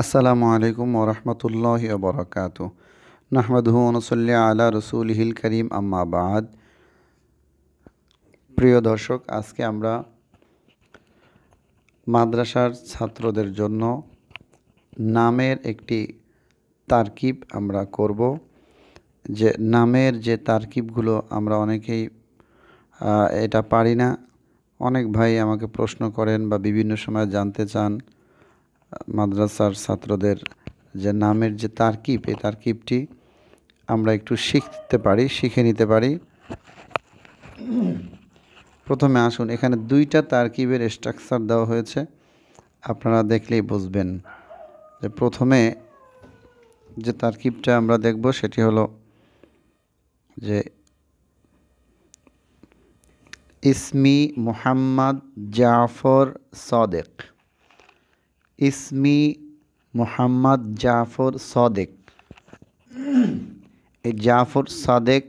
আসসালামু আলাইকুম ওরহমতুল্লাহ বরকাত নাহমাদুহনসল্লা আলা রসুল হিল করিম আম্মাবাদ প্রিয় দর্শক আজকে আমরা মাদ্রাসার ছাত্রদের জন্য নামের একটি তারকিব আমরা করব যে নামের যে তারকিবগুলো আমরা অনেকেই এটা পারি না অনেক ভাই আমাকে প্রশ্ন করেন বা বিভিন্ন সময় জানতে চান মাদ্রাসার ছাত্রদের যে নামের যে তারকিব এই তারকিবটি আমরা একটু শিখতে পারি শিখে নিতে পারি প্রথমে আসুন এখানে দুইটা তারকিবের স্ট্রাকচার দেওয়া হয়েছে আপনারা দেখলেই বুঝবেন যে প্রথমে যে তারকিবটা আমরা দেখব সেটি হলো যে ইসমি মুহাম্মদ জাফর সদেক ইসমি মোহাম্মদ জাফর সদেক এই জাফর সাদেক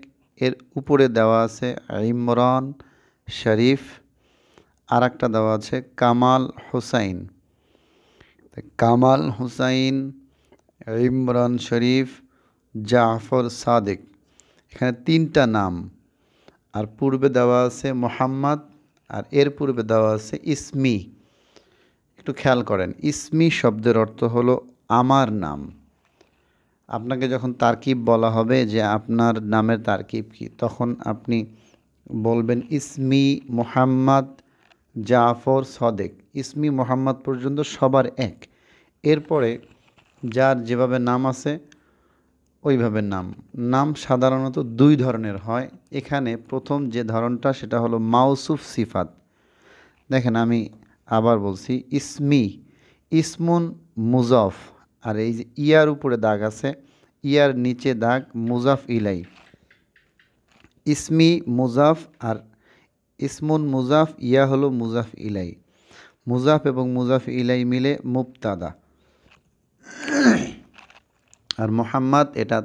এর উপরে দেওয়া আছে ইমরান শরীফ আর একটা দেওয়া আছে কামাল হুসাইন কামাল হুসাইন ইমরান শরীফ জাফর সাদেক এখানে তিনটা নাম আর পূর্বে দেওয়া আছে মোহাম্মদ আর এর পূর্বে দেওয়া আছে ইসমি একটু খেয়াল করেন ইসমি শব্দের অর্থ হলো আমার নাম আপনাকে যখন তারকিব বলা হবে যে আপনার নামের তারকিব কি তখন আপনি বলবেন ইসমি মোহাম্মদ জাফর সদেক ইসমি মোহাম্মদ পর্যন্ত সবার এক এরপরে যার যেভাবে নাম আছে ওইভাবে নাম নাম সাধারণত দুই ধরনের হয় এখানে প্রথম যে ধরনটা সেটা হলো মাউসুফ সিফাত দেখেন আমি আবার বলছি ইসমি ইসমুন মুজফ আর এই যে ইয়ার উপরে দাগ আছে ইয়ার নিচে দাগ মুজাফ ইলাই ইসমি মুজাফ আর ইসমুন মুজাফ ইয়া হলো মুজাফ ইলাই মুজাফ এবং মুজাফ ইলাই মিলে মুফতাদা আর মোহাম্মদ এটা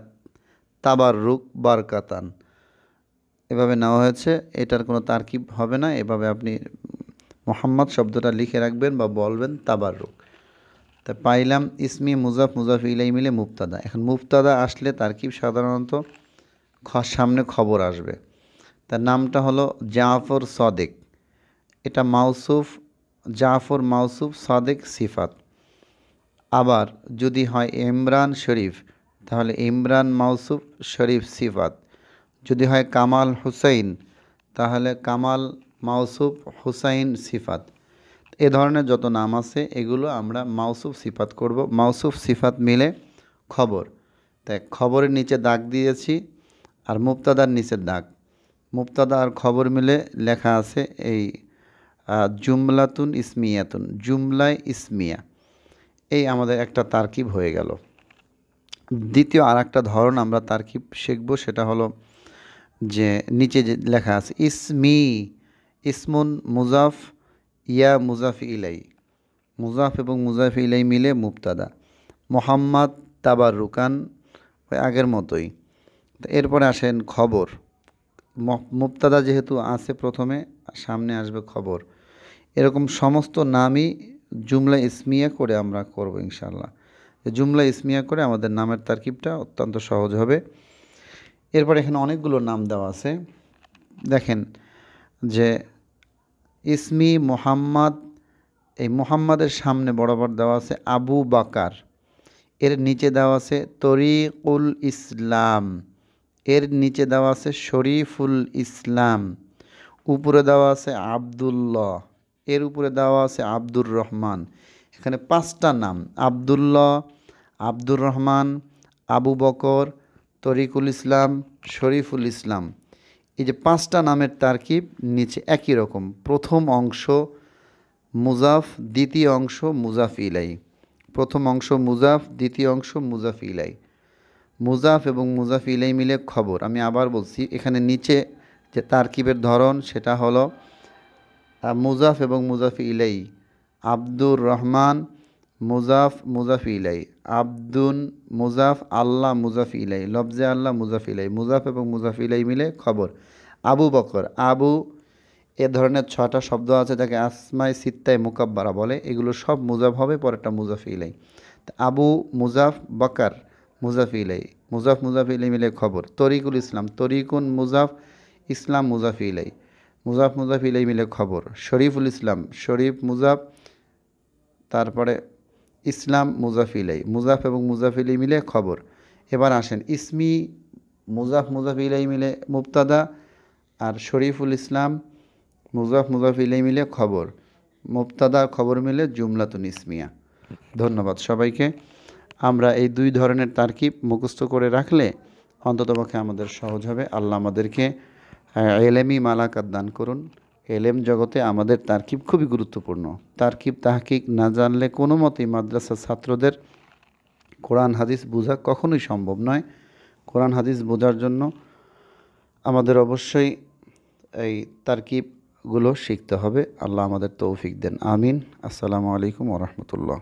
তাবার রুক বারকাতান এভাবে নেওয়া হয়েছে এটার কোনো তারকিব হবে না এভাবে আপনি মোহাম্মদ শব্দটা লিখে রাখবেন বা বলবেন তাবারুক তা পাইলাম ইসমি মুজাফ মুজাফ ইলাই মিলে মুফতাদা এখন মুফতাদা আসলে তার কি সাধারণত সামনে খবর আসবে তার নামটা হলো জাফর সদেক এটা মাউসুফ জাফর মাউসুফ সদেক সিফাত আবার যদি হয় ইমরান শরীফ তাহলে ইমরান মাউসুফ শরীফ সিফাত যদি হয় কামাল হুসাইন তাহলে কামাল মাউসুফ হুসাইন সিফাত এ ধরনের যত নাম আছে এগুলো আমরা মাউসুফ সিফাত করব মাউসুফ সিফাত মিলে খবর তাই খবরের নিচে দাগ দিয়েছি আর মুক্তাদার নিচে দাগ মুক্তাদা আর খবর মিলে লেখা আছে এই জুমলাতুন ইসমিয়াতুন জুমলায় ইসমিয়া এই আমাদের একটা তারকিব হয়ে গেল দ্বিতীয় আর একটা ধরন আমরা তারকিব শিখব সেটা হলো যে নিচে যে লেখা আছে ইসমি ইসমুন মুজাফ ইয়া মুজাফ ইলাই মুজাফ এবং মুজাফ ইলাই মিলে মুফতাদা মোহাম্মদ তাবার রুকান ওই আগের মতোই এরপরে আসেন খবর মুফতাদা যেহেতু আছে প্রথমে সামনে আসবে খবর এরকম সমস্ত নামই জুমলা ইসমিয়া করে আমরা করব ইনশাল্লাহ জুমলা ইসমিয়া করে আমাদের নামের তারকিবটা অত্যন্ত সহজ হবে এরপর এখানে অনেকগুলো নাম দেওয়া আছে দেখেন যে ইসমি মোহাম্মদ এই মোহাম্মদের সামনে বরাবর দেওয়া আছে আবু বাকার এর নিচে দেওয়া আছে তরিকুল ইসলাম এর নিচে দেওয়া আছে শরীফুল ইসলাম উপরে দেওয়া আছে আবদুল্লাহ এর উপরে দেওয়া আছে আব্দুর রহমান এখানে পাঁচটা নাম আবদুল্লাহ আব্দুর রহমান আবু বকর তরিকুল ইসলাম শরীফুল ইসলাম এই যে পাঁচটা নামের তারকিব নিচে একই রকম প্রথম অংশ মুজাফ দ্বিতীয় অংশ মুজাফ ইলাই প্রথম অংশ মুজাফ দ্বিতীয় অংশ মুজাফ ইলাই মুজাফ এবং মুজাফ ইলাই মিলে খবর আমি আবার বলছি এখানে নিচে যে তারকিবের ধরন সেটা হলো মুজাফ এবং মুজাফ ইলাই আব্দুর রহমান মুজাফ মুজাফ ইলাই আব্দুন মুজাফ আল্লাহ মুজাফ ইলাই লফজে আল্লাহ মুজাফ ইলাই মুজাফ এবং মুজাফ ইলাই মিলে খবর আবু বকর আবু এ ধরনের ছটা শব্দ আছে যাকে আসমাই সিত্তায় মুকাব্বারা বলে এগুলো সব মুজাফ হবে পরেরটা মুজাফ ইলাই আবু মুজাফ বকার মুজাফ ইলাই মুজাফ মুজাফ ইলাই মিলে খবর তরিকুল ইসলাম তরিকুন মুজাফ ইসলাম মুজাফ ইলাই মুজাফ মুজাফ ইলাই মিলে খবর শরীফুল ইসলাম শরীফ মুজাফ তারপরে ইসলাম মুজাফিলাই মুজাফ এবং মুজাফিলি মিলে খবর এবার আসেন ইসমি মুজাফ মুজাফিলাই মিলে মুফতাদা আর শরীফুল ইসলাম মুজাফ মুজাফিলাই মিলে খবর মুফতাদা খবর মিলে জুমলাতুন ইসমিয়া ধন্যবাদ সবাইকে আমরা এই দুই ধরনের তারকিব মুখস্থ করে রাখলে অন্ততপক্ষে আমাদের সহজ হবে আল্লাহ আমাদেরকে এলেমি মালাকাত দান করুন এলেম জগতে আমাদের তারকিব খুবই গুরুত্বপূর্ণ তারকিব তাহকিক না জানলে কোনো মতেই মাদ্রাসার ছাত্রদের কোরআন হাদিস বোঝা কখনোই সম্ভব নয় কোরআন হাদিস বোঝার জন্য আমাদের অবশ্যই এই তারকিবগুলো শিখতে হবে আল্লাহ আমাদের তৌফিক দেন আমিন আসসালামু আলাইকুম ওরহমতুল্লাহ